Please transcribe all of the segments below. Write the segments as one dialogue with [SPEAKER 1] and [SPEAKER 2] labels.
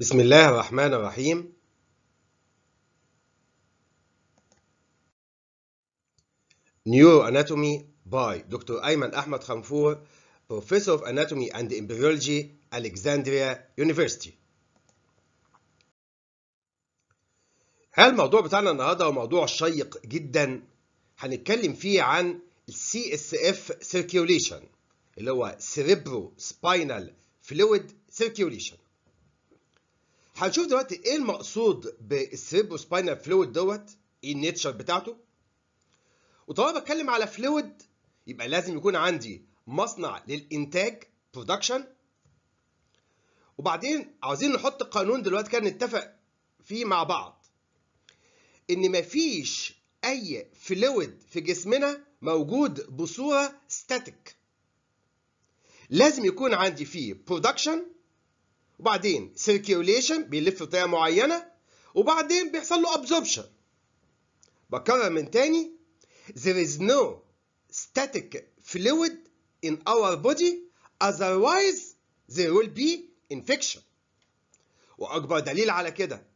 [SPEAKER 1] بسم الله الرحمن الرحيم نيورو اناتومي باي دكتور ايمن احمد خنفور بروفيسور اوف اناتومي اند امبريولوجي الكساندريا يونيفرستي هل الموضوع بتاعنا النهارده هو موضوع شيق جدا هنتكلم فيه عن السي اس اف سيركيوليشن اللي هو سيريبرو سباينال فلويد سيركيوليشن هنشوف دلوقتي ايه المقصود بالسيربو سباينال فلويد دوت ايه النيتشر بتاعته وطالما بتكلم على فلويد يبقى لازم يكون عندي مصنع للانتاج برودكشن وبعدين عاوزين نحط قانون دلوقتي كده نتفق فيه مع بعض ان مفيش اي فلويد في جسمنا موجود بصوره ستاتيك لازم يكون عندي فيه برودكشن وبعدين سيركيوليشن بيلف بطريقه معينه وبعدين بيحصل له ابزوربشن بكرر من تاني there is no static fluid in our body otherwise there will be infection واكبر دليل على كده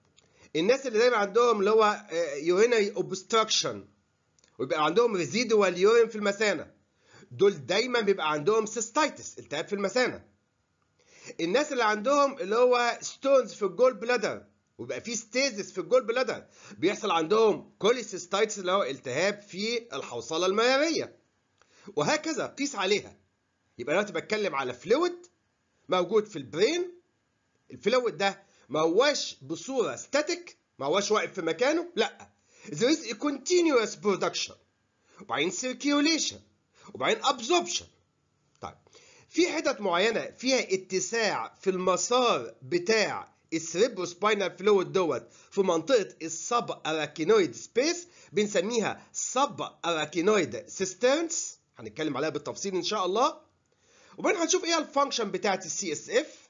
[SPEAKER 1] الناس اللي دايما عندهم اللي هو آه، urinary obstruction ويبقى عندهم residual urine في المثانه دول دايما بيبقى عندهم سيستايتس التهاب في المثانه الناس اللي عندهم اللي هو ستونز في الجول بلادر ويبقى في ستيزس في الجول بلادر بيحصل عندهم كوليسيستايتس اللي هو التهاب في الحوصله المياريه وهكذا قيس عليها يبقى دلوقتي بتكلم على فلويد موجود في البرين الفلويد ده ما هواش بصوره ستاتيك ما هواش واقف في مكانه لا there is a continuous production وبعدين circulation وبعدين absorption في حتت معينه فيها اتساع في المسار بتاع السريبروسباينال فلويد دوت في منطقه السب اراكينويد سبيس بنسميها سب اراكينويد سيسترنس هنتكلم عليها بالتفصيل ان شاء الله وبعدين هنشوف ايه الفانكشن بتاعه السي اس اف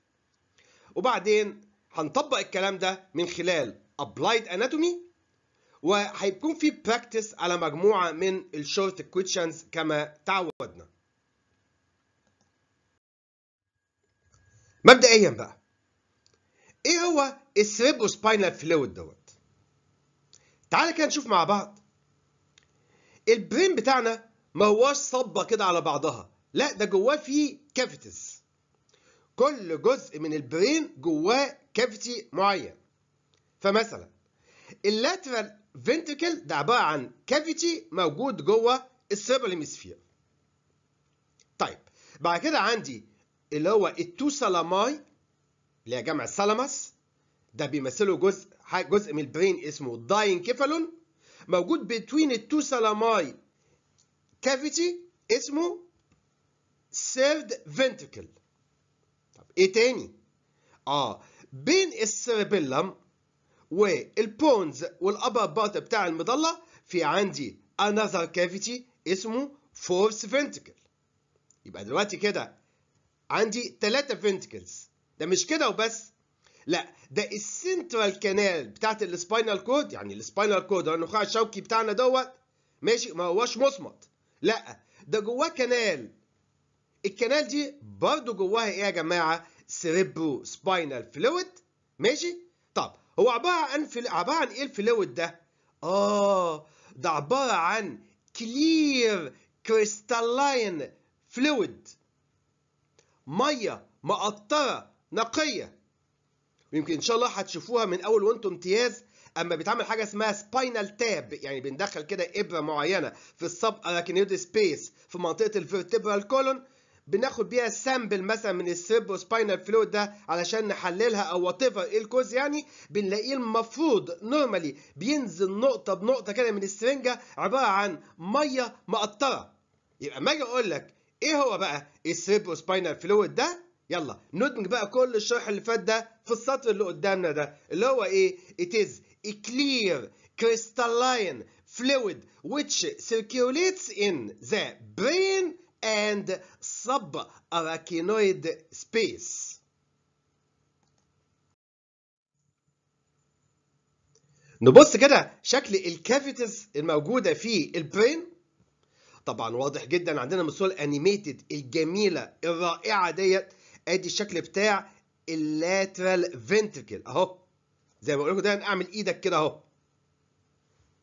[SPEAKER 1] وبعدين هنطبق الكلام ده من خلال ابلايد اناتومي وهيكون في براكتس على مجموعه من الشورت كويشنز كما تعودنا مبدئيا بقى ايه هو السريبو سباينال فلويد دوت تعالى كده نشوف مع بعض البرين بتاعنا ما هواش صبه كده على بعضها لا ده جواه فيه كافيتيز كل جزء من البرين جواه كافيتي معين فمثلا اللاترال فينتريكل ده عباره عن كافيتي موجود جوه السيربل هيمسفير طيب بعد كده عندي اللي هو التو سالاماي اللي هي جمع السلامس ده بيمثله جزء جزء من البرين اسمه كيفالون موجود بين التو سالاماي كافيتي اسمه سيرد فنتكل طب ايه تاني اه بين السيربيلم والبونز والابر بارت بتاع المظله في عندي انذر كافيتي اسمه فورس فنتكل يبقى دلوقتي كده عندي ثلاثة فنتكلز ده مش كده وبس لا ده السنترال كانال بتاعت السباينال كود يعني السباينال كود النخاع الشوكي بتاعنا دوت ماشي ما هواش مصمت لا ده جواه كانال الكانال دي برضه جواها ايه يا جماعه سيريبرو سباينال فلويد ماشي طب هو عباره عن فل... عباره عن ايه الفلويد ده اه ده عباره عن كلير كريستالاين فلويد ميه مقطره نقيه ويمكن ان شاء الله هتشوفوها من اول وانتم امتياز اما بيتعمل حاجه اسمها سباينال تاب يعني بندخل كده ابره معينه في السب اراكينيد سبيس في منطقه الفيرتبرال كولون بناخد بيها سامبل مثلا من السيربو سباينال فلويد ده علشان نحللها او وات ايفر ايه الكوز يعني بنلاقيه المفروض نورمالي بينزل نقطه بنقطه كده من السرنجه عباره عن ميه مقطره يبقى ما اجي اقول لك ايه هو بقى السيبو سباينال فلويد ده يلا ندمج بقى كل الشرح اللي فات ده في السطر اللي قدامنا ده اللي هو ايه it is a clear crystalline fluid which circulates in the brain and subarachnoid space نبص كده شكل الكافيتس الموجوده في البرين طبعا واضح جدا عندنا الصوره الانيميتد الجميله الرائعه ديت ادي الشكل بتاع اللاترال فينتريكل اهو زي ما بقول لكم دايما اعمل ايدك كده اهو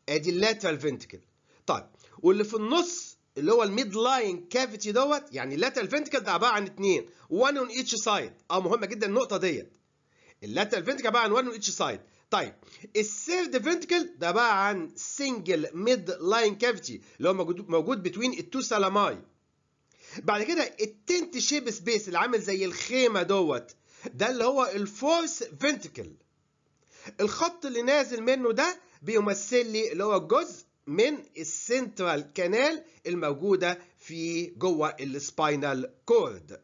[SPEAKER 1] ادي اللاترال فينتريكل طيب واللي في النص اللي هو الميد لاين كافيتي دوت يعني اللاترال فينتريكل ده عباره عن اثنين وان اون ايتش سايد اه مهمه جدا النقطه ديت اللاترال فينتريكل عباره عن وان اون ايتش سايد طيب الثيرد فينتكل ده بقى عن سنجل ميد لاين كافيتي اللي هو موجود بتوين التو سلاماي بعد كده التنت شيب سبيس اللي عامل زي الخيمه دوت ده اللي هو الفورث فينتكل الخط اللي نازل منه ده بيمثل لي اللي هو جزء من السنترال كانال الموجوده في جوه السباينال كورد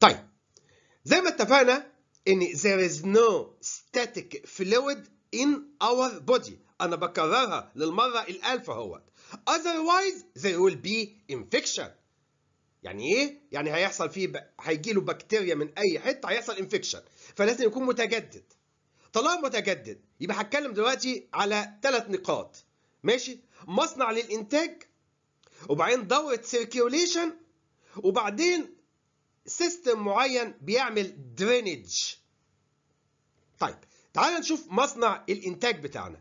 [SPEAKER 1] طيب زي ما اتفقنا ان there is no static fluid in our body انا بكررها للمره الالف اهوت otherwise there will be infection يعني ايه يعني هيحصل فيه ب... هيجي له بكتيريا من اي حته هيحصل انفكشن فلازم يكون متجدد طالما متجدد يبقى هتكلم دلوقتي على ثلاث نقاط ماشي مصنع للانتاج وبعدين دوره سيركيوليشن وبعدين سيستم معين بيعمل درينج طيب تعال نشوف مصنع الانتاج بتاعنا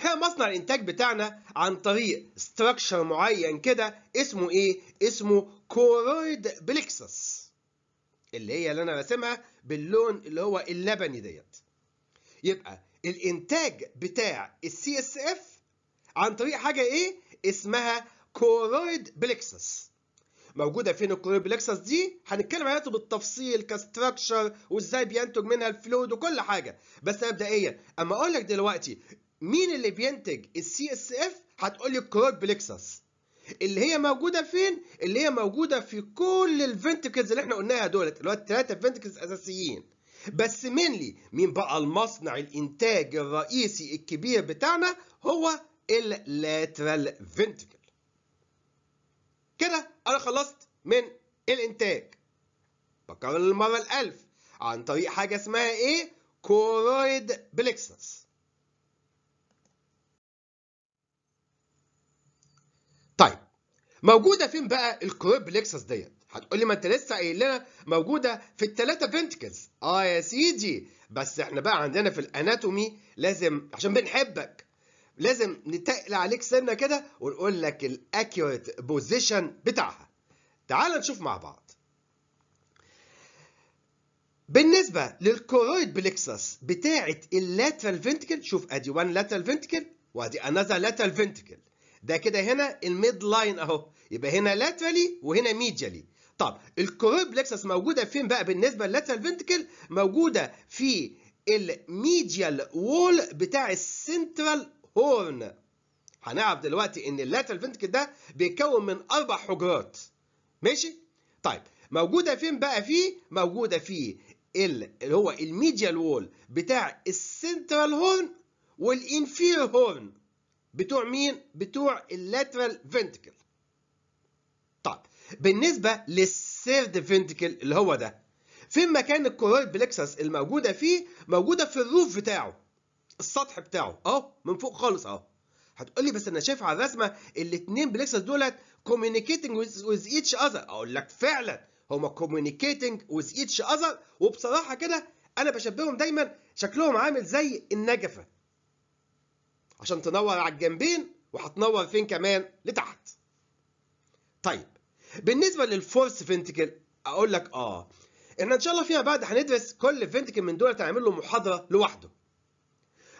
[SPEAKER 1] احنا مصنع الانتاج بتاعنا عن طريق ستراكشر معين كده اسمه ايه اسمه كورويد بليكسس اللي هي اللي انا راسمها باللون اللي هو اللبني ديت يبقى الانتاج بتاع السي اس اف عن طريق حاجه ايه اسمها كورويد بليكسس موجوده فين بلكسس دي هنتكلم عليها بالتفصيل كستراكشر وازاي بينتج منها الفلويد وكل حاجه بس مبدئيا اما اقول لك دلوقتي مين اللي بينتج السي اس اف هتقول لي بلكسس اللي هي موجوده فين اللي هي موجوده في كل الفنتكلز اللي احنا قلناها دولت اللي هو الثلاثه فنتكلز اساسيين بس مينلي مين بقى المصنع الانتاج الرئيسي الكبير بتاعنا هو اللاترال فنتكل كده أنا خلصت من الإنتاج بكرر المره الألف عن طريق حاجة اسمها إيه؟ كورويد بلكسس طيب موجودة فين بقى الكورويد بلكسس ديت؟ هتقول لي ما انت لسه قايل لنا موجوده في الثلاثه فينتكلز اه يا سيدي بس احنا بقى عندنا في الاناتومي لازم عشان بنحبك لازم نتقل عليك سنه كده ونقول لك الاكيوريت بوزيشن بتاعها تعال نشوف مع بعض بالنسبه للكورويد بلكسس بتاعه اللاترال فينتكل شوف ادي 1 لاترال فينتكل وادي انذر لاترال فينتكل ده كده هنا الميد لاين اهو يبقى هنا لاترالي وهنا ميديالي طب الكورويد بلكسس موجوده فين بقى بالنسبه لللاترال فينتكل موجوده في الميديال وول بتاع السنترال هورن هنعرف دلوقتي ان اللاترال فنتكل ده بيتكون من اربع حجرات ماشي طيب موجوده فين بقى فيه موجوده في اللي هو الميديال وول بتاع السنترال هورن والانفير هورن بتوع مين بتوع اللاترال فنتكل طيب بالنسبه للسيرد فنتكل اللي هو ده فين مكان الكورال بلكسس الموجوده فيه موجوده في الروف بتاعه السطح بتاعه اهو من فوق خالص اهو هتقول لي بس انا شايف على الرسمه الاثنين بلكسس دولت كوميونيكيتنج ويز ايتش اذر اقول لك فعلا هما كوميونيكيتنج ويز ايتش اذر وبصراحه كده انا بشبههم دايما شكلهم عامل زي النجفه عشان تنور على الجنبين وهتنور فين كمان لتحت طيب بالنسبه للفورس فينتكل اقول لك اه احنا ان شاء الله فيما بعد هندرس كل فينتكل من دول هنعمل له محاضره لوحده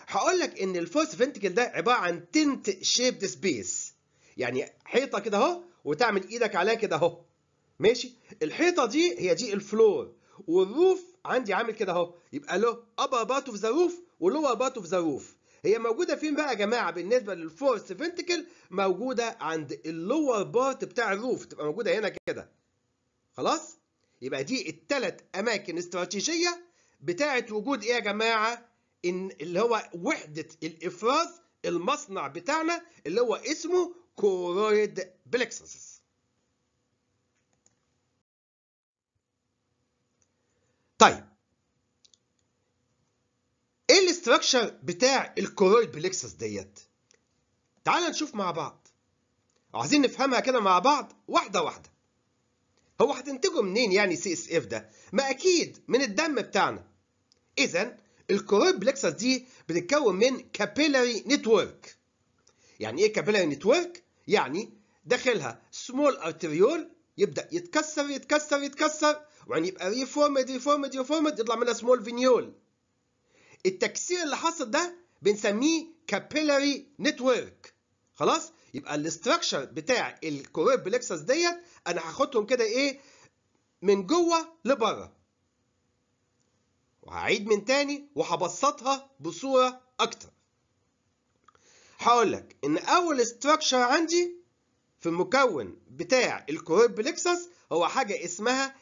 [SPEAKER 1] هقول لك ان الفورس فنتكل ده عباره عن تنت شيبد سبيس يعني حيطه كده اهو وتعمل ايدك عليها كده اهو ماشي الحيطه دي هي دي الفلور والروف عندي عامل كده اهو يبقى له ابر بارت اوف ذا روف ولور بارت اوف ذا روف هي موجوده فين بقى يا جماعه بالنسبه للفورس فنتكل موجوده عند اللور بارت بتاع الروف تبقى موجوده هنا كده خلاص يبقى دي الثلاث اماكن استراتيجيه بتاعه وجود ايه يا جماعه إن اللي هو وحدة الإفراز المصنع بتاعنا اللي هو اسمه كورويد بلكسس طيب ايه الاستراكشر بتاع الكورويد بلكسس ديت تعال نشوف مع بعض عايزين نفهمها كده مع بعض واحده واحده هو هتنتجه منين يعني سي اس اف ده ما اكيد من الدم بتاعنا اذا بلكسس دي بتتكون من كابيلاري نتورك يعني ايه كابيلاري نتورك يعني داخلها سمول ارتريول يبدا يتكسر يتكسر يتكسر وبعدين يبقى ريفورمد ريفورمد ريفورمد يطلع منها سمول فينيول التكسير اللي حصل ده بنسميه كابيلاري نتورك خلاص يبقى الاستراكشر بتاع بلكسس ديت انا هاخدهم كده ايه من جوه لبره وهعيد من تاني وهبسطها بصورة أكتر هقول لك إن أول استراكشر عندي في المكون بتاع الكوربليكسس هو حاجة اسمها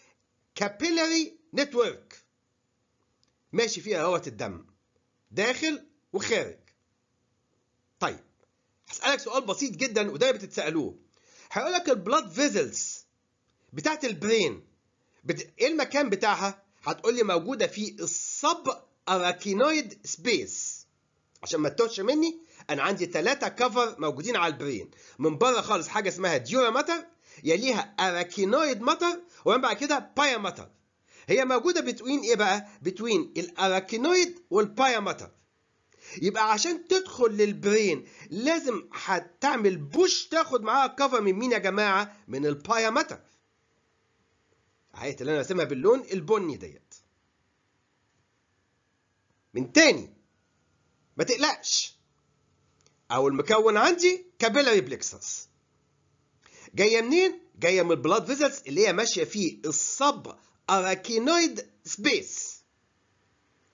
[SPEAKER 1] كابيلاري نتورك ماشي فيها هوة الدم داخل وخارج طيب هسألك سؤال بسيط جدا وده بتتسألوه هيقول لك البلاد فيزلز بتاعت البرين بت... ايه المكان بتاعها هتقول لي موجوده في الصب اراكينويد سبيس عشان ما تتوهش مني انا عندي ثلاثه كفر موجودين على البرين من بره خالص حاجه اسمها ديورا ماتر يليها اراكينويد ماتر ومن بعد كده بايا ماتر هي موجوده بتوين ايه بقى بتوين الاراكينويد والبايا ماتر يبقى عشان تدخل للبرين لازم هتعمل بوش تاخد معاها كفر من مين يا جماعه من البايا ماتر الحاجات اللي انا راسمها باللون البني ديت من تاني ما تقلقش او المكون عندي كابيلاري بلكسس جايه منين جايه من البلاد فيزلز اللي هي ماشيه في الصب اراكينويد سبيس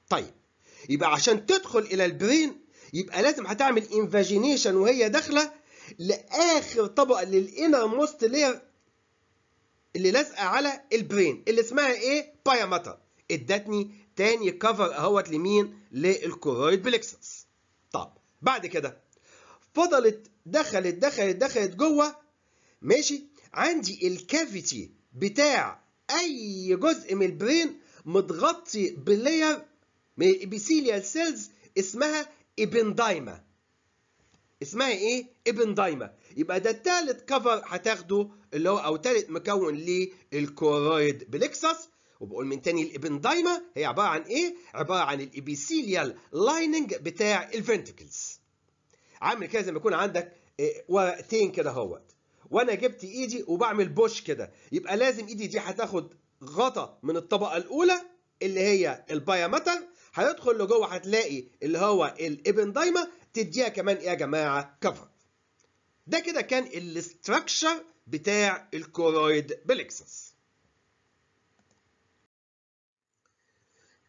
[SPEAKER 1] طيب يبقى عشان تدخل الى البرين يبقى لازم هتعمل انفاجينيشن وهي داخله لاخر طبقه للانر موست لير اللي لازقه على البرين اللي اسمها ايه بايامتر ادتني تاني كفر اهوت لمين للكورويد بلكسس طب بعد كده فضلت دخلت دخلت دخلت جوه ماشي عندي الكافيتي بتاع اي جزء من البرين متغطي بلاير بسيليال سيلز اسمها ابندايما اسمها ايه؟ ابن دايمة يبقى ده التالت كفر هتاخده اللي هو او تالت مكون للكورويد بليكسس وبقول من تاني الابن دايمة هي عبارة عن ايه؟ عبارة عن الابيثيليال لايننج بتاع الفنتكلز عامل كده زي ما يكون عندك آه، ورقتين كده اهوت وانا جبت ايدي وبعمل بوش كده يبقى لازم ايدي دي هتاخد غطا من الطبقه الاولى اللي هي البايامتر هيدخل لجوه هتلاقي اللي هو الابن دايمه تديها كمان إيه يا جماعه كفر ده كده كان الاستراكشر بتاع الكورويد بليكسس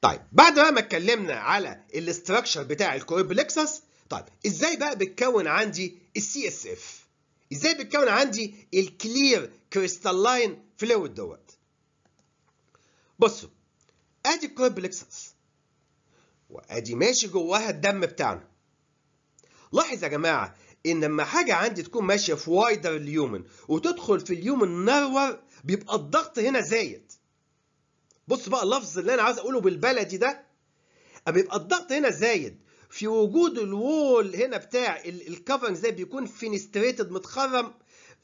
[SPEAKER 1] طيب بعد بقى ما اتكلمنا على الاستراكشر بتاع الكورويد بليكسس طيب ازاي بقى بتكون عندي السي اس اف ازاي بتكون عندي الكلير كريستالاين فلويد دوت بصوا ادي الكورويد بليكسس وادي ماشي جواها الدم بتاعنا لاحظ يا جماعه ان لما حاجه عندي تكون ماشيه في وايدر اليومن وتدخل في اليومن نرور بيبقى الضغط هنا زايد بص بقى اللفظ اللي انا عاوز اقوله بالبلدي ده بيبقى الضغط هنا زايد في وجود الوول هنا بتاع الكفرنج ده بيكون فينستريتد متخرم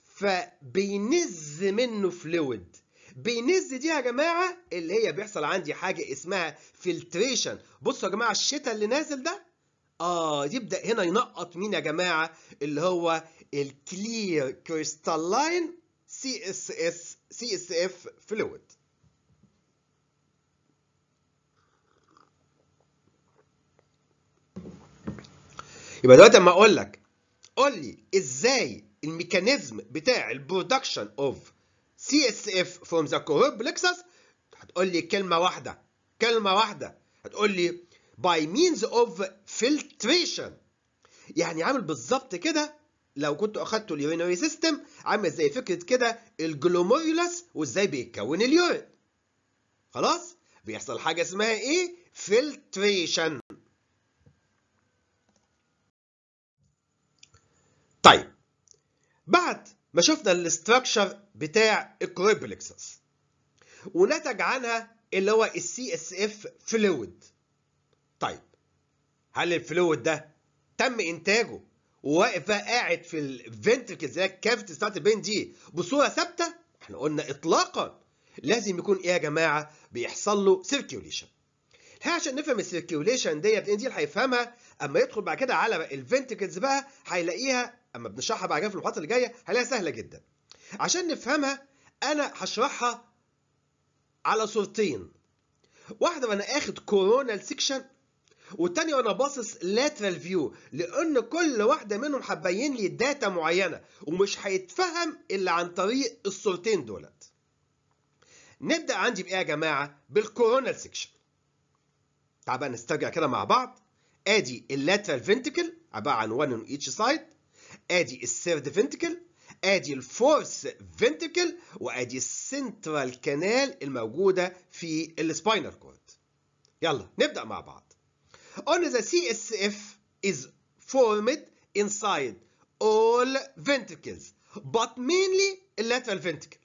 [SPEAKER 1] فبينز منه فلويد بينز دي يا جماعه اللي هي بيحصل عندي حاجه اسمها فلتريشن بصوا يا جماعه الشتاء اللي نازل ده اه يبدا هنا ينقط مين يا جماعه اللي هو الكلير كريستالين سي اس اس سي اس اف فلويد يبقى دلوقتي اما اقول لك قول لي ازاي الميكانيزم بتاع البرودكشن اوف سي اس اف فروم ذا كوربلكسس هتقول لي كلمه واحده كلمه واحده هتقول لي by means of filtration يعني عامل بالظبط كده لو كنتوا اخدتوا اليورينري سيستم عامل زي فكره كده الجلوميرولس وازاي بيتكون اليورين خلاص بيحصل حاجه اسمها ايه فلتريشن طيب بعد ما شفنا الاستراكشر بتاع الكوريبلكسس ونتج عنها اللي هو السي اس اف فلويد طيب هل الفلويد ده تم انتاجه وواقف بقى قاعد في الفنتركلز اللي هي كافيتي بتاعت البين دي بصوره ثابته احنا قلنا اطلاقا لازم يكون ايه يا جماعه بيحصل له سيركيوليشن الحقيقه عشان نفهم السيركيوليشن ديت دي اللي هيفهمها اما يدخل بعد كده على الفنتكلز بقى هيلاقيها اما بنشرحها بعد كده في المحاضرات اللي جايه هيلاقيها سهله جدا عشان نفهمها انا هشرحها على صورتين واحده وانا اخد كورونال سيكشن والتانية وانا باصص لاترال فيو لان كل واحده منهم هتبين لي داتا معينه ومش هيتفهم الا عن طريق الصورتين دولت نبدا عندي بايه يا جماعه بالكورونال سيكشن تعال بقى نسترجع كده مع بعض ادي اللاترال فينتيكل عباره عن 1 اون ايتش سايد ادي الثيرد فينتيكل. ادي الفورث فينتيكل. وادي السنترال كانال الموجوده في السباينال كورد يلا نبدا مع بعض only the CSF is formed inside all ventricles but mainly lateral ventricle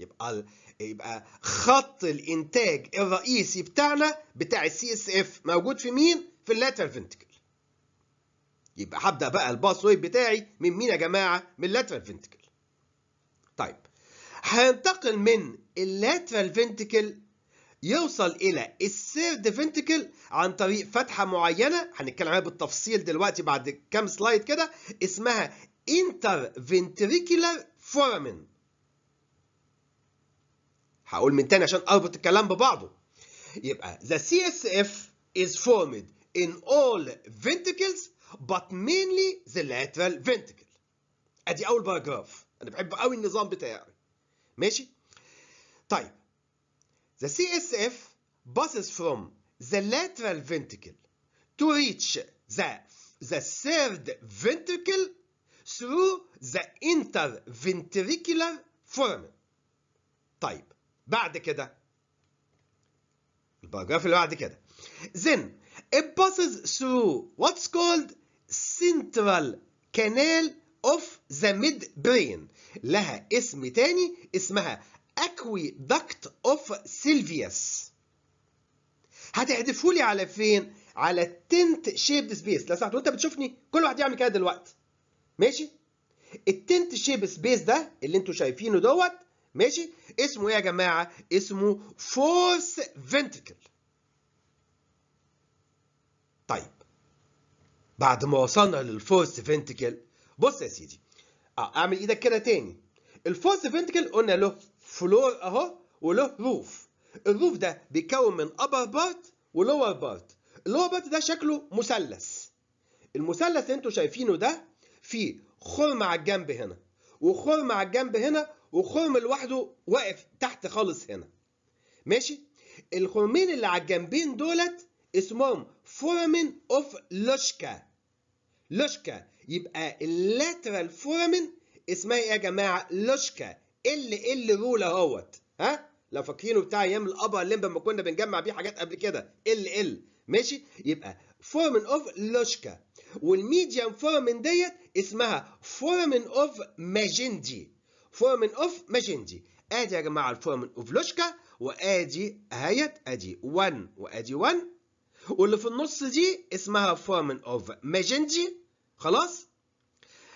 [SPEAKER 1] يبقى يبقى خط الانتاج الرئيسي بتاعنا بتاع السي اس اف موجود في مين؟ في اللاترال ventricle. يبقى هبدا بقى الباس ويب بتاعي من مين يا جماعه؟ من اللاترال ventricle. طيب هنتقل من اللاترال ventricle يوصل الى الثيرد فنتكل عن طريق فتحه معينه هنتكلم عليها بالتفصيل دلوقتي بعد كام سلايد كده اسمها interventricular foramen هقول من تاني عشان اربط الكلام ببعضه يبقى the CSF is formed in all ventricles but mainly the lateral فينتيكل ادي اول باراجراف انا بحب قوي النظام بتاعي ماشي طيب The CSF passes from the lateral ventricle to reach the, the third ventricle through the interventricular foramen. طيب بعد كده الباراجراف اللي بعد كده then it passes through what's called central canal of the midbrain لها اسم تاني اسمها aqueduct of Silvius هتحدفوا لي على فين؟ على التنت شيبد سبيس لو سمحت وانت بتشوفني كل واحد يعمل كده دلوقتي ماشي؟ التنت شيب سبيس ده اللي انتوا شايفينه دوت ماشي؟ اسمه ايه يا جماعه؟ اسمه فورس فنتكل طيب بعد ما وصلنا للفورس فنتكل بص يا سيدي اه اعمل ايدك كده تاني الفورس فنتكل قلنا له فلور اهو وله روف الروف ده بيتكون من upper part ولور part اللور بارت ده شكله مثلث المثلث اللي انتوا شايفينه ده فيه خرم على الجنب هنا وخرم على الجنب هنا وخرم لوحده واقف تحت خالص هنا ماشي الخرمين اللي على الجنبين دولت اسمهم فورمن اوف لوشكا لوشكا يبقى اللاترال فورمن اسمها ايه يا جماعه لوشكا ال ال رول اهوت ها لو فاكرينه بتاع ايام الابر لمب لما كنا بنجمع بيه حاجات قبل كده ال ال ماشي يبقى فورمن اوف لوشكا والميديم فورمن ديت اسمها فورمن اوف ماجندي فورمن اوف ماجندي ادي يا جماعه الفورمن اوف لوشكا وادي اهيت ادي 1 وادي 1 واللي في النص دي اسمها فورمن اوف ماجندي خلاص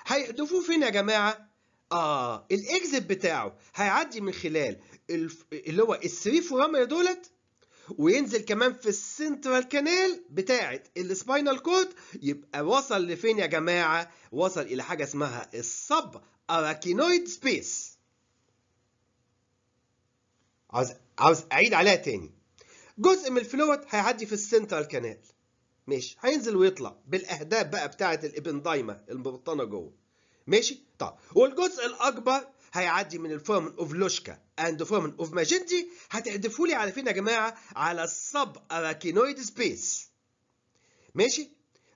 [SPEAKER 1] هيحذفوه فين يا جماعه اه الاكزت بتاعه هيعدي من خلال الف... اللي هو الثري فوراميا دولت وينزل كمان في السنترال كانال بتاعه السباينال كورد يبقى وصل لفين يا جماعه وصل الى حاجه اسمها السب اراكينويد سبيس عاوز عاوز اعيد عليها تاني جزء من الفلويد هيعدي في السنترال كانال ماشي هينزل ويطلع بالاهداف بقى بتاعه الابندايما المبطنه جوه ماشي طب والجزء الاكبر هيعدي من الفورمن اوف لوشكا اند فورمن اوف ماجنتي هتحدفوا لي على فين يا جماعه على السب اراكينويد سبيس ماشي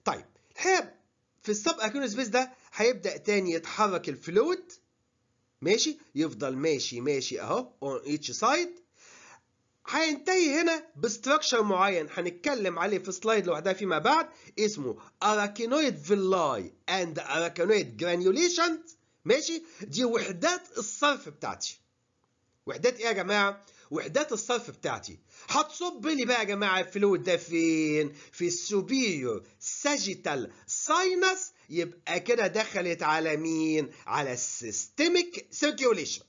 [SPEAKER 1] طيب الحقيقه في السب اراكينويد سبيس ده هيبدا تاني يتحرك الفلويد ماشي يفضل ماشي ماشي اهو اون ايتش سايد هينتهي هنا بستراكشر معين هنتكلم عليه في سلايد لوحدها فيما بعد اسمه اراكينويد فيلاي اند اراكينويد جرانيوليشن ماشي دي وحدات الصرف بتاعتي وحدات ايه يا جماعه وحدات الصرف بتاعتي هتصب لي بقى يا جماعه الفلويد ده فين في السوبيريور ساجيتال ساينس يبقى كده دخلت على مين على السيستميك سيركيوليشن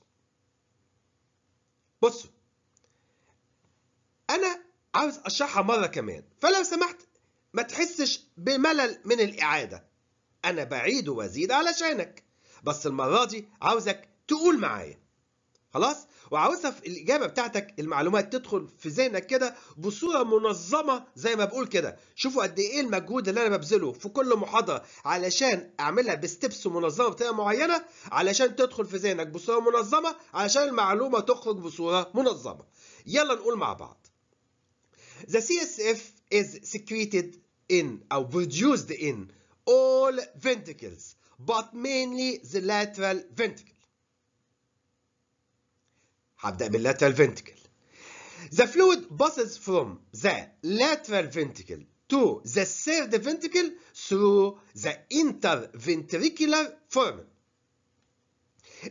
[SPEAKER 1] بصوا أنا عاوز أشرحها مرة كمان فلو سمحت ما تحسش بملل من الإعادة أنا بعيد وأزيد علشانك بس المرة دي عاوزك تقول معايا خلاص وعاوزها في الإجابة بتاعتك المعلومات تدخل في ذهنك كده بصورة منظمة زي ما بقول كده شوفوا قد إيه المجهود اللي أنا ببذله في كل محاضرة علشان أعملها بستبس منظمة بطريقة معينة علشان تدخل في ذهنك بصورة منظمة علشان المعلومة تخرج بصورة منظمة يلا نقول مع بعض The CSF is secreted in or produced in all ventricles, but mainly the lateral ventricle. هبدأ من lateral ventricle. The fluid passes from the lateral ventricle to the third ventricle through the interventricular foramen.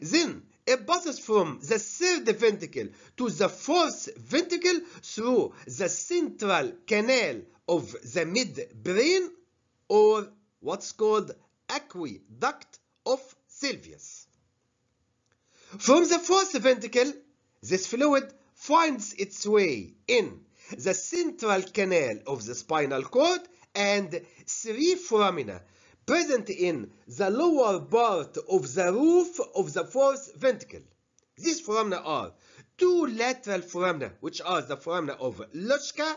[SPEAKER 1] Then it passes from the third ventricle to the fourth ventricle through the central canal of the midbrain or what's called aqueduct of Sylvius. From the fourth ventricle, this fluid finds its way in the central canal of the spinal cord and three foramina present in the lower part of the roof of the fourth ventricle. These foramina are two lateral foramina, which are the foramina of Lochka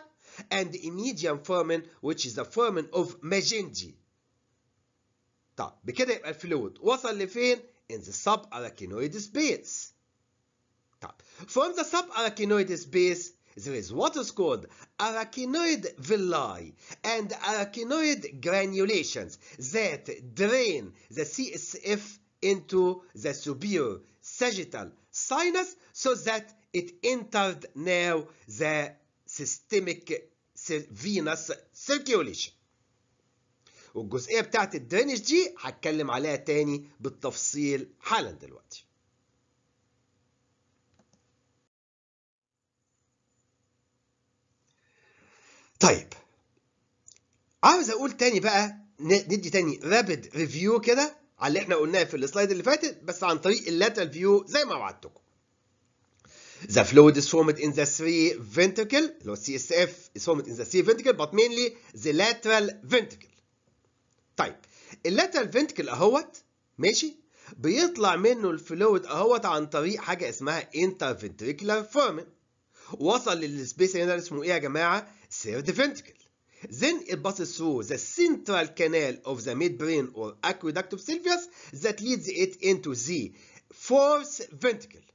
[SPEAKER 1] and the median foramen, which is the foramen of Magendji. طب بكده يبقى الفلويد وصل لفين؟ In the subarachnoid space. طب from the subarachnoid space there is what is called arachnoid villi and arachnoid granulations that drain the CSF into the superior sagittal sinus so that it entered now the systemic venous circulation والجزئيه بتاعت الدرينج دي هتكلم عليها تاني بالتفصيل حالا دلوقتي طيب عاوز اقول تاني بقى ندي تاني رابد ريفيو كده على اللي احنا قلناه في السلايد اللي فاتت بس عن طريق اللاترال فيو زي ما وعدتكم The fluid is formed in the three ventricle اللي هو CSF is formed in the three ventricle but mainly the lateral ventricle. طيب اللاترال ventricle اهوت ماشي بيطلع منه الفلويد اهوت عن طريق حاجه اسمها interventricular foramen. وصل للسبيس هنا اسمه ايه يا جماعه سيرد فنتريكل Then it passes through the central canal of the midbrain or aqueduct of Sylvius that leads it into the fourth ventricle.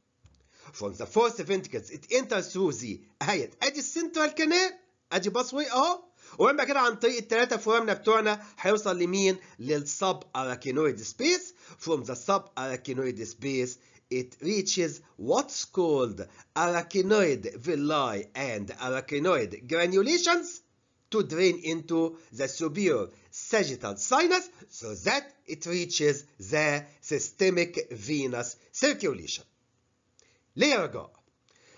[SPEAKER 1] From the fourth ventricle it enters through the اهيت ادي السنترال كانال ادي باثوي اهو ومن كده عن طريق الثلاثه فورمنا بتوعنا هيوصل لمين؟ للسب اراكينويد سبيس. From the sub arachnoid space it reaches what's called arachnoid villi and arachnoid granulations to drain into the superior sagittal sinus so that it reaches the systemic venous circulation. ليه رجاء؟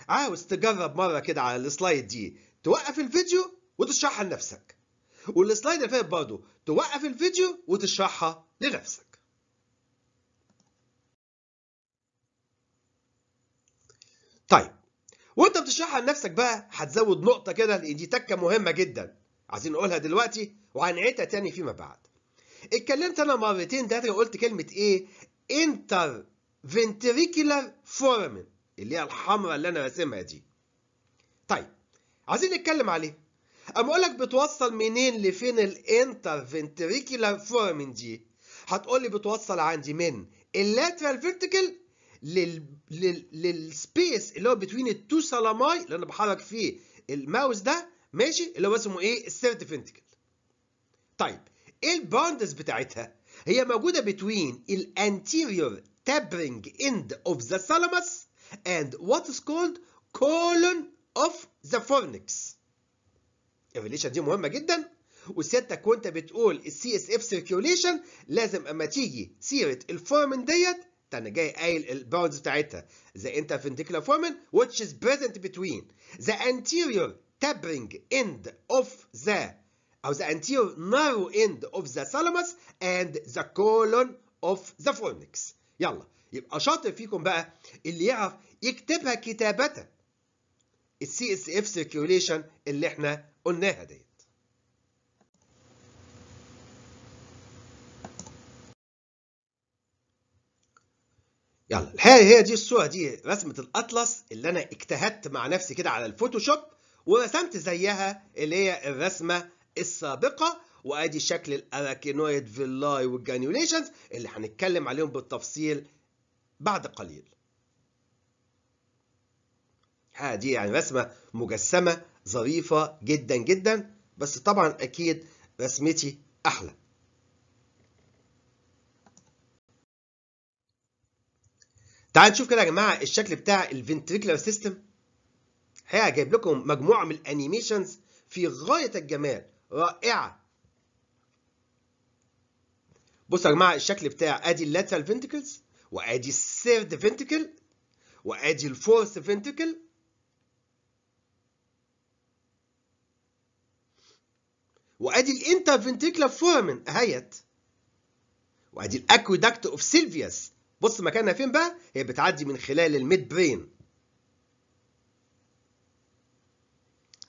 [SPEAKER 1] عاوز تجرب مرة كده على السلايد دي توقف الفيديو وتشرحها لنفسك والسلايد اللي فاتت برضه توقف الفيديو وتشرحها لنفسك طيب وانت بتشرحها لنفسك بقى هتزود نقطه كده لان دي تكه مهمه جدا عايزين نقولها دلوقتي وهنعيدها تاني فيما بعد اتكلمت انا مرتين ده وقلت كلمه ايه انتر فنتريكيولار فورمن اللي هي الحمراء اللي انا راسمها دي طيب عايزين نتكلم عليه اما اقول لك بتوصل منين لفين الانتر فنتريكيولار فورمن دي هتقول لي بتوصل عندي من اللاترال فيرتيكال لل... لل... للسبيس اللي هو بتوين التو سلاماي اللي انا بحرك فيه الماوس ده ماشي اللي هو اسمه ايه الثيرد فنتكل. طيب ايه الباوندز بتاعتها هي موجوده بتوين الانتيريور تابرنج اند اوف ذا thalamus اند وات از كولد كولون اوف ذا فورنكس. الريليشن دي مهمه جدا وسيادتك وانت بتقول السي اس اف سيركيوليشن لازم اما تيجي سيره الفورمن ديت انا جاي قايل الباوندز بتاعتها the interventricular foramen which is present between the anterior tapering end of the او the anterior narrow end of the thalamus and the colon of the fornix يلا يبقى شاطر فيكم بقى اللي يعرف يكتبها كتابة السي اس اف سيركيوليشن اللي احنا قلناها ديت يلا الحقيقه هي دي الصوره دي رسمه الاطلس اللي انا اجتهدت مع نفسي كده على الفوتوشوب ورسمت زيها اللي هي الرسمه السابقه وادي شكل الاراكينويد فيلاي والجانيوليشنز اللي هنتكلم عليهم بالتفصيل بعد قليل. دي يعني رسمه مجسمه ظريفه جدا جدا بس طبعا اكيد رسمتي احلى. تعال نشوف كده يا جماعه الشكل بتاع الفنتريكلر سيستم الحقيقه جايب لكم مجموعه من الانيميشنز في غايه الجمال رائعه بصوا يا جماعه الشكل بتاع ادي اللاترال فينتكلز وادي الثيرد فينتكل وادي الفورث فينتكل وادي الانتر الانترفنتيكلر فورمن اهيت وادي الاكويدكت اوف سيلفيوس بص مكانها فين بقى هي بتعدي من خلال الميد برين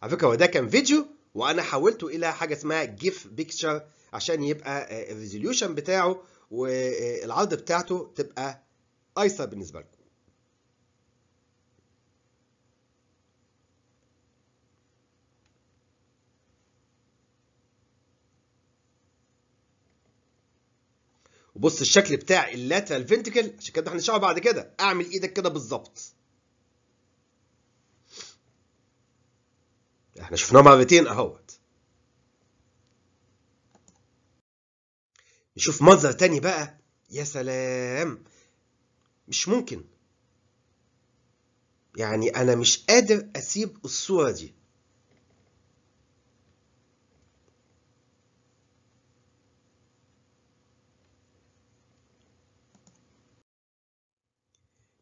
[SPEAKER 1] على فكره هو ده كان فيديو وانا حولته الى حاجه اسمها جيف بيكتشر عشان يبقى آه، الريزوليوشن بتاعه والعرض بتاعته تبقى ايسر بالنسبه لكم وبص الشكل بتاع اللاترال فينتيكل عشان كده هنشرحه بعد كده اعمل ايدك كده بالظبط احنا شفناه مرتين اهوت نشوف منظر تاني بقى يا سلام مش ممكن يعني انا مش قادر اسيب الصوره دي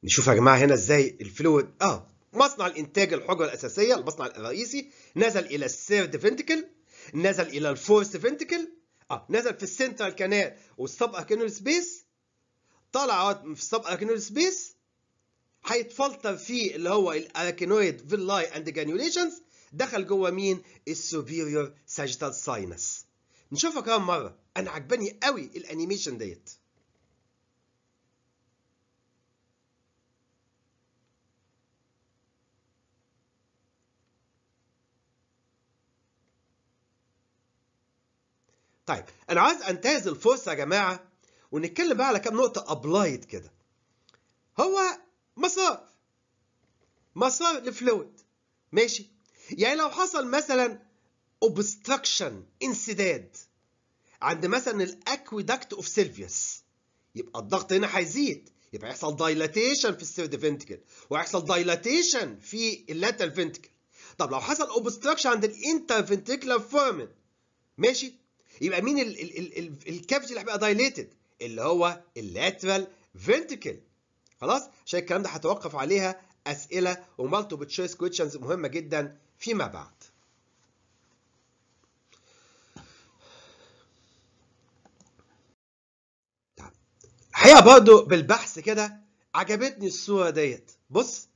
[SPEAKER 1] نشوف يا جماعه هنا ازاي الفلويد اه مصنع الانتاج الحجره الاساسيه المصنع الرئيسي نزل الى الثيرد فنتكل نزل الى الفورث فنتكل اه نزل في السنترال كانال والسب اكينول سبيس طلع في السب اكينول سبيس هيتفلتر فيه اللي هو الاركينويد فيلاي اند جانيوليشنز دخل جوه مين السوبيريور ساجيتال ساينس نشوفها كمان مره انا عجباني قوي الانيميشن ديت طيب انا عايز انتهز الفرصه يا جماعه ونتكلم بقى على كام نقطه ابلايد كده هو مسار مسار لفلويد ماشي يعني لو حصل مثلا اوبستراكشن انسداد عند مثلا الاكويدكت اوف سيلفيوس يبقى الضغط هنا هيزيد يبقى هيحصل دايلاتيشن في السيرد فينتكل وهيحصل دايلاتيشن في اللاتر فينتكل طب لو حصل اوبستراكشن عند الانتر فينتكلر فورمن ماشي يبقى مين ال ال ال الكافيتي اللي هيبقى دايليتد اللي هو اللاترال فينتكل خلاص عشان الكلام ده هتوقف عليها اسئله ومالتيبل تشويس كويشنز مهمه جدا فيما بعد الحقيقه طيب. برضو بالبحث كده عجبتني الصوره ديت بص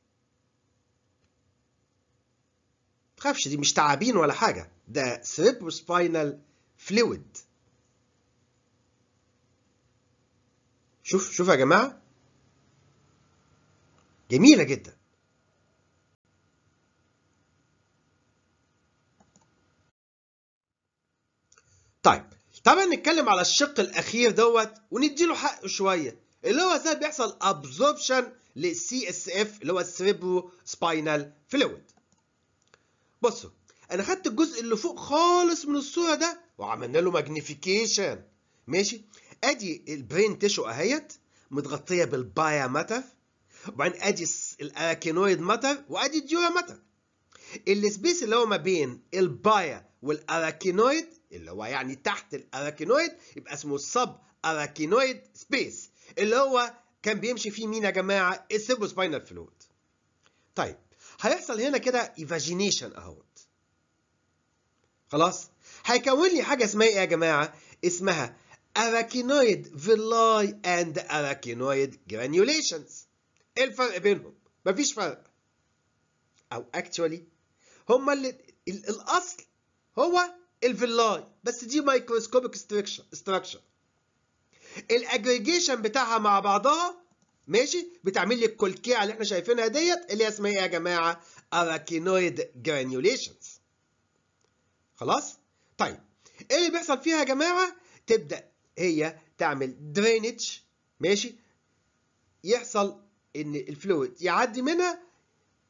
[SPEAKER 1] ما تخافش دي مش تعابين ولا حاجه ده سيريبرو سباينال فلويد شوف شوف يا جماعة جميلة جدا طيب طبعا نتكلم على الشق الأخير دوت ونديله حقه شوية اللي هو ازاي بيحصل ابزوربشن للسي اس اف اللي هو السيريبرو سباينال فلويد بصوا انا خدت الجزء اللي فوق خالص من الصوره ده وعملنا له ماجنيفيكيشن ماشي ادي البرين تيشو اهيت متغطيه بالبايا ماتر وبعدين ادي الاراكينويد ماتر وادي الديورا ماتر السبيس اللي هو ما بين البايا والاراكينويد اللي هو يعني تحت الاراكينويد يبقى اسمه السب اراكينويد سبيس اللي هو كان بيمشي فيه مين يا جماعه سباينال فلويد طيب هيحصل هنا كده ايفاجينيشن اهوت خلاص هيكون لي حاجه اسمها ايه يا جماعه اسمها اراكينويد villi and اراكينويد granulations ايه الفرق بينهم مفيش فرق او actually هما اللي الاصل هو الفيلاي بس دي مايكروسكوبيك ستراكشر الاجريجيشن بتاعها مع بعضها ماشي بتعمل لي الكلكيعه اللي احنا شايفينها ديت اللي هي اسمها ايه يا جماعه اراكينويد جرانيوليشنز خلاص طيب ايه اللي بيحصل فيها يا جماعه تبدا هي تعمل درينج ماشي يحصل ان الفلويد يعدي منها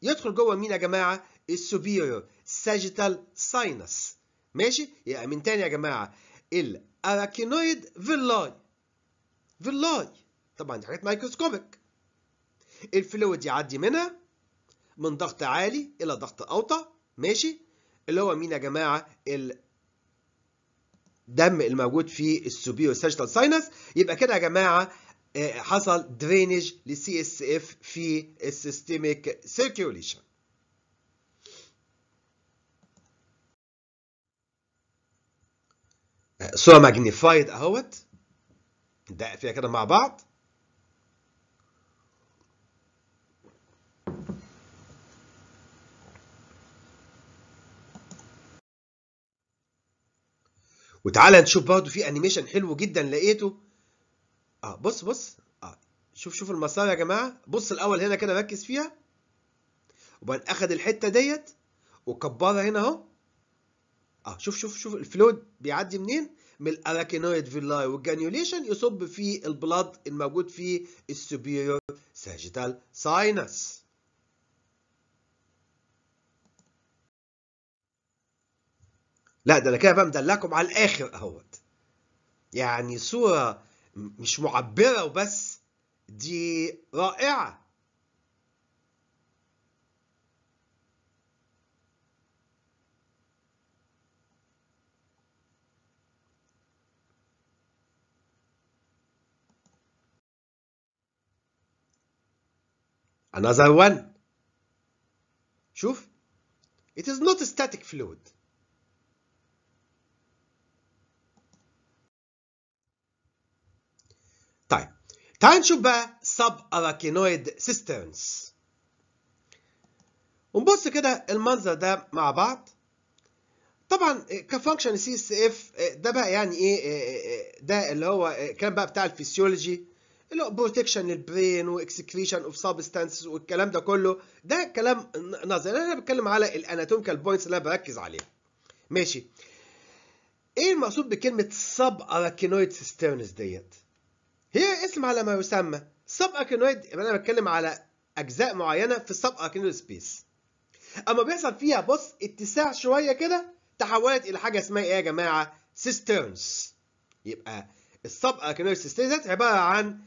[SPEAKER 1] يدخل جوه مين يا جماعه السوبيريور ساجيتال ساينس ماشي يبقى من تاني يا جماعه الاراكينويد فيلاي فيلاي طبعا دي حاجات مايكروسكوبيك الفلويد يعدي منها من ضغط عالي الى ضغط اوطى ماشي اللي هو مين يا جماعه ال الدم الموجود في السوبيو ساجيتال ساينس يبقى كده يا جماعه آه، حصل درينج للسي اس اف في السيستميك سيركيوليشن صوره ماجنيفايد اهوت ده فيها كده مع بعض وتعالى نشوف برضه في انيميشن حلو جدا لقيته اه بص بص اه شوف شوف المسار يا جماعه بص الاول هنا كده ركز فيها وبعدين اخد الحته ديت وكبرها هنا اهو اه شوف شوف شوف الفلود بيعدي منين من الاراكينويد فيلاي والجانيوليشن يصب في البلاد الموجود في السوبيريور ساجيتال ساينس لا ده انا كده بقى مدلعكم على الاخر اهوت يعني صوره مش معبره وبس دي رائعه another one شوف it is not a static fluid تعال نشوف بقى سب اراكينويد سيسترنز ونبص كده المنظر ده مع بعض طبعا آه، كفانكشن سي اس اف ده بقى يعني ايه آه، آه، ده اللي هو كان بقى بتاع الفسيولوجي اللي هو بروتكشن للبرين واكسكريشن اوف سبستانسز والكلام ده كله ده كلام نظري انا بتكلم على الاناتوميكال بوينتس اللي انا بركز عليها ماشي ايه المقصود بكلمه سب اراكينويد سيسترنز ديت هي اسم على ما يسمى سب اكينويد يبقى انا بتكلم على اجزاء معينه في السب اكينويد سبيس اما بيحصل فيها بص اتساع شويه كده تحولت الى حاجه اسمها ايه يا جماعه سيسترنز يبقى السب اكينويد سيسترنز عباره عن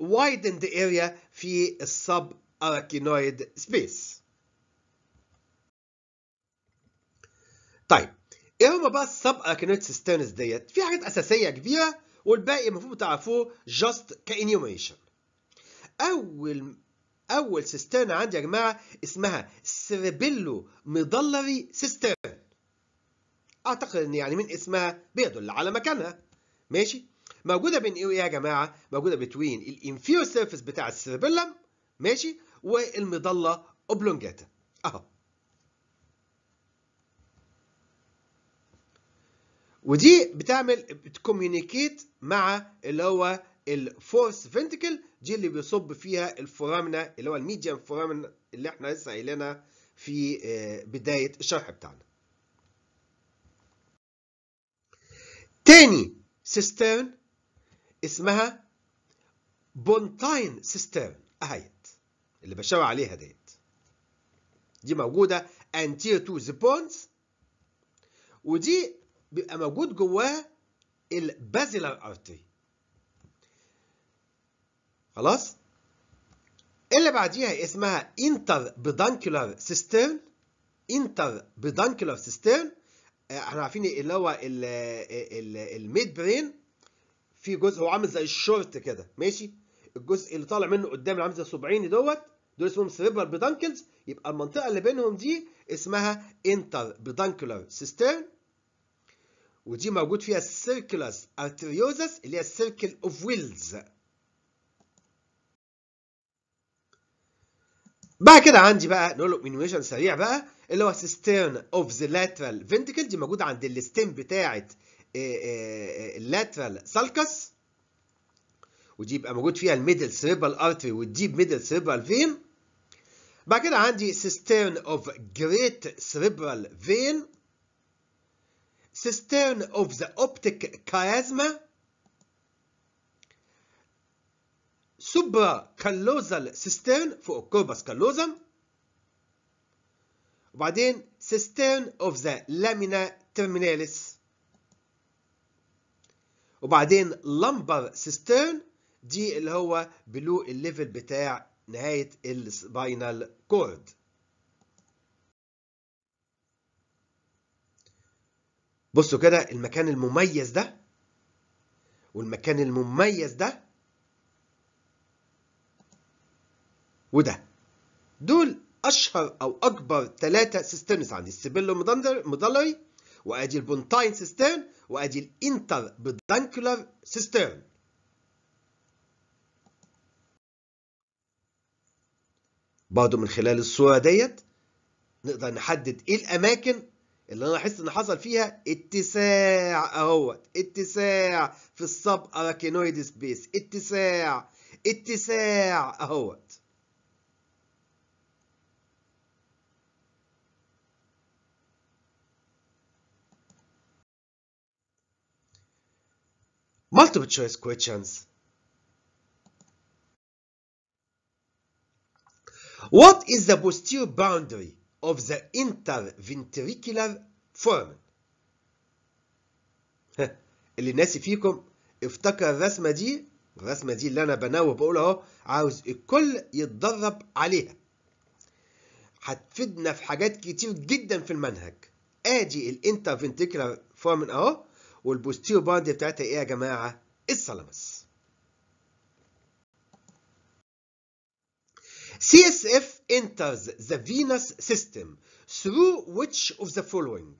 [SPEAKER 1] وايدند اريا في السب اكينويد سبيس طيب ايه هما بقى السب اكينويد سيسترنز ديت في حاجات اساسيه كبيره والباقي المفروض تعرفوه جاست كانيوميشن اول اول سيسترن عندي يا جماعه اسمها سيربيلو ميدلري سيسترن اعتقد ان يعني من اسمها بيدل على مكانها ماشي موجوده بين ايه يا جماعه موجوده بتوين الانفيريور سيرفيس بتاع السيربيلم ماشي والمضله اوبلونجاتا اهو ودي بتعمل بتكوميونيكيت مع اللي هو الفورس فنتكل دي اللي بيصب فيها الفورامنا اللي هو الميديان فورامنا اللي احنا لسه قايلينها في آه، بدايه الشرح بتاعنا. تاني سيسترن اسمها بونتاين سيسترن اهيت اللي بشاور عليها ديت دي موجوده انتير تو ذا بونز ودي بيبقى موجود جواه البازيلار ارتري خلاص اللي بعديها اسمها انتر بيدانكولار سيسترن انتر بيدانكولار سيسترن احنا عارفين اللي هو الميد برين في جزء هو عامل زي الشورت كده ماشي الجزء اللي طالع منه قدام اللي عامل زي الصبعين دوت دول اسمهم سيربرال بيدانكلز يبقى المنطقه اللي بينهم دي اسمها انتر بيدانكولار سيسترن ودي موجود فيها السيركلس ارتريوزس اللي هي السيركل اوف ويلز بعد كده عندي بقى نقول اوبينيويشن سريع بقى اللي هو سيستيرن اوف ذا لاترال فينتيكل دي موجوده عند الستيم بتاعه آه، آه، اللاترال سالكس ودي يبقى موجود فيها الميدل سيربال ارتري والديب ميدل سيربال فين بعد كده عندي سيستيرن اوف جريت سيربال فين cistern of the optic chiasm supracallosal cistern فوق corpus callosum وبعدين cistern of the lamina terminalis وبعدين lumbar cistern دي اللي هو بلو الليفل بتاع نهاية spinal cord. بصوا كده المكان المميز ده والمكان المميز ده وده دول اشهر او اكبر ثلاثه سيستمز عندي السبيلو مدلري وادي البونتاين سيستم وادي الانتر بدانكولر سيستم برضه من خلال الصوره ديت نقدر نحدد ايه الاماكن اللي انا احس ان حصل فيها اتساع اهوت اتساع في السب اراكينويد سبيس اتساع اتساع اهوت multiple choice questions. What is the posterior boundary of the interventricular foramen اللي ناسي فيكم افتكر الرسمة دي الرسمة دي اللي أنا بناوي بقول أهو عاوز الكل يتدرب عليها هتفيدنا في حاجات كتير جدا في المنهج ادي الانترفنتيكولار فورمن اهو والبوستيرو باند بتاعتها ايه يا جماعه الثالاموس CSF enters the venous system through which of the following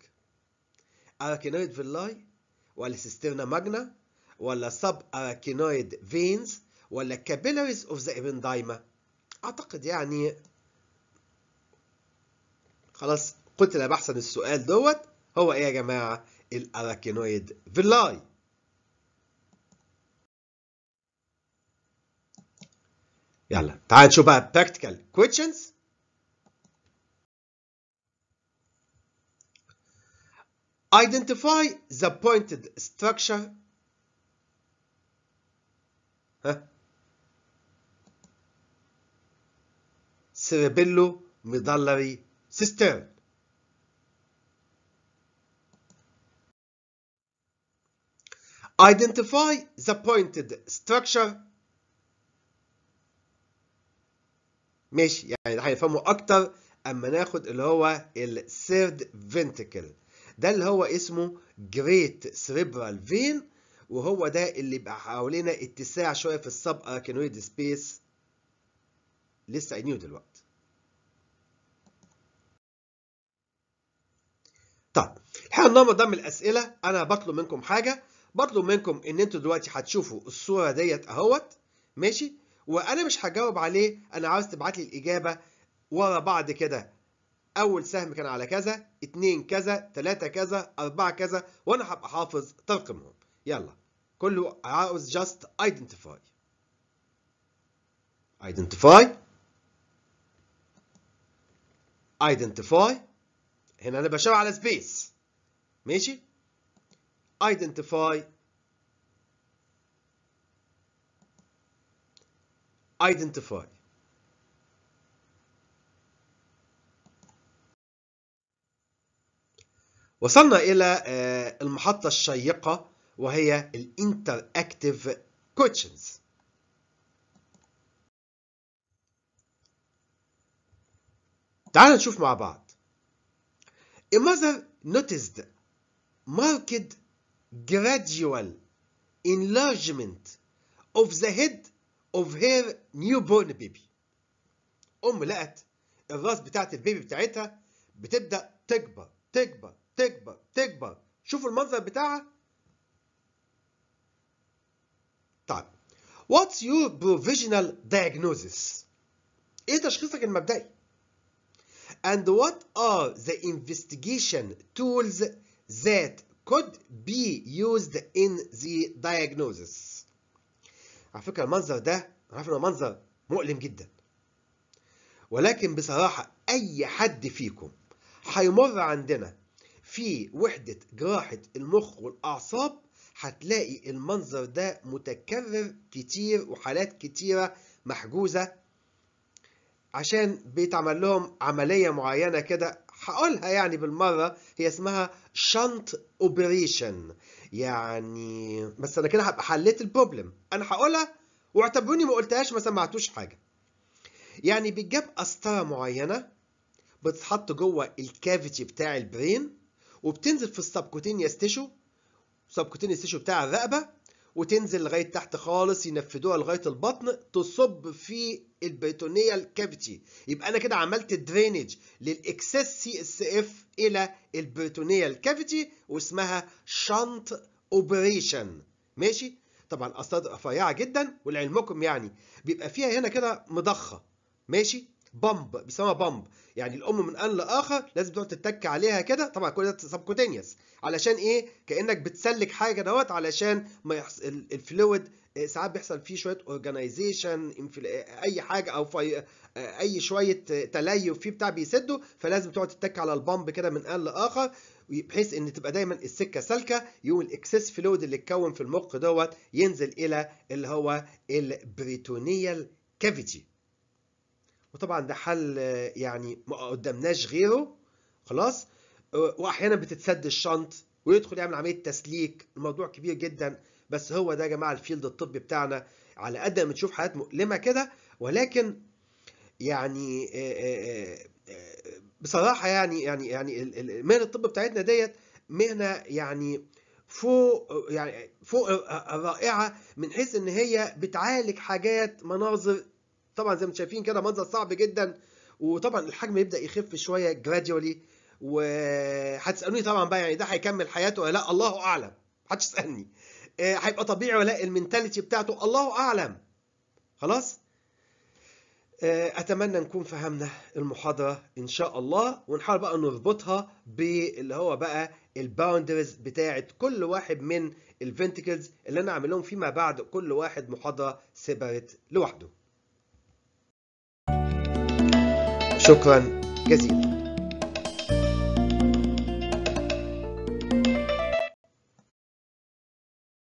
[SPEAKER 1] arachnoid villi ولا cisterna magna ولا subarachnoid veins ولا capillaries of the ependyma اعتقد يعني خلاص قتل بحثا السؤال دوت هو ايه يا جماعه الارachnoid villi يلا تعال بقى practical questions identify the pointed structure ها cerebello medullary system identify the pointed structure ماشي يعني ده هيفهمه اكتر اما ناخد اللي هو الثيرد فينتكل ده اللي هو اسمه جريت سريبرال فين وهو ده اللي بقى حوالينا اتساع شويه في السب اركانويد سبيس لسه قايلينه دلوقتي طب الحقيقه النهارده ده من الاسئله انا بطلب منكم حاجه بطلب منكم ان انتوا دلوقتي هتشوفوا الصوره ديت اهوت ماشي وانا مش هجاوب عليه انا عاوز تبعت لي الاجابه ورا بعض كده اول سهم كان على كذا اتنين كذا تلاتة كذا اربعة كذا وانا هبقى حافظ ترقمهم يلا كله عاوز جاست ايدنتيفاي ايدنتيفاي ايدنتيفاي هنا انا بشاور على سبيس ماشي ايدنتيفاي identify وصلنا إلى المحطة الشيقة وهي Interactive Questions. تعالوا نشوف مع بعض A mother noticed marked gradual enlargement of the head of her newborn baby أم لقت الراس بتاعت البيبي بتاعتها بتبدأ تكبر تكبر تكبر تكبر شوفوا المنظر بتاعها طيب What's your provisional diagnosis؟ إيه تشخيصك المبدئي؟ And what are the investigation tools that could be used in the diagnosis؟ على فكره المنظر ده انا عارف انه منظر مؤلم جدا ولكن بصراحه اي حد فيكم هيمر عندنا في وحده جراحه المخ والاعصاب هتلاقي المنظر ده متكرر كتير وحالات كتيره محجوزه عشان بيتعمل لهم عمليه معينه كده هقولها يعني بالمره هي اسمها شنط اوبريشن يعني بس انا كده هبقى حليت البروبلم انا هقولها واعتبروني ما قلتهاش ما سمعتوش حاجه يعني بتجاب قسطره معينه بتتحط جوه الكافيتي بتاع البرين وبتنزل في السبكوتينيا ستيشو سبكوتينيوس ستيشو بتاع الرقبه وتنزل لغايه تحت خالص ينفذوها لغايه البطن تصب في البيتونيه كافيتي يبقى انا كده عملت درينج للاكسس سي اس اف الى البيتونيه كافيتي واسمها شنط اوبريشن ماشي طبعا اسطاد رفيعه جدا ولعلمكم يعني بيبقى فيها هنا كده مضخه ماشي بامب بيسموها بامب يعني الام من ان لاخر لازم تقعد تتك عليها كده طبعا كل ده سبكوتينيوس علشان ايه كانك بتسلك حاجه دوت علشان ما يحصل الفلويد آه، ساعات بيحصل فيه شويه اورجانيزيشن آه، اي حاجه او في آه، اي شويه تليف فيه بتاع بيسده فلازم تقعد تتك على البامب كده من ان لاخر بحيث ان تبقى دايما السكه سالكه يقوم الاكسس فلويد اللي اتكون في المخ دوت ينزل الى اللي هو البريتونيال كافيتي وطبعا ده حل يعني ما قدامناش غيره خلاص واحيانا بتتسد الشنط ويدخل يعمل عمليه تسليك الموضوع كبير جدا بس هو ده يا جماعه الفيلد الطبي بتاعنا على قد ما تشوف حالات مؤلمه كده ولكن يعني آه، آه، آه، بصراحه يعني يعني يعني مهنه الطب بتاعتنا ديت مهنه يعني فوق يعني فوق الرائعه من حيث ان هي بتعالج حاجات مناظر طبعا زي ما انتم شايفين كده منظر صعب جدا وطبعا الحجم يبدا يخف شويه جراديولي وهتسالوني طبعا بقى يعني ده هيكمل حياته ولا لا الله اعلم محدش يسالني آه، هيبقى طبيعي ولا المنتاليتي بتاعته الله اعلم خلاص آه، اتمنى نكون فهمنا المحاضره ان شاء الله ونحاول بقى نربطها باللي هو بقى الباوندرز بتاعه كل واحد من الفنتكلز اللي انا عامل لهم فيما بعد كل واحد محاضره سيبريت لوحده شكرا جزيلا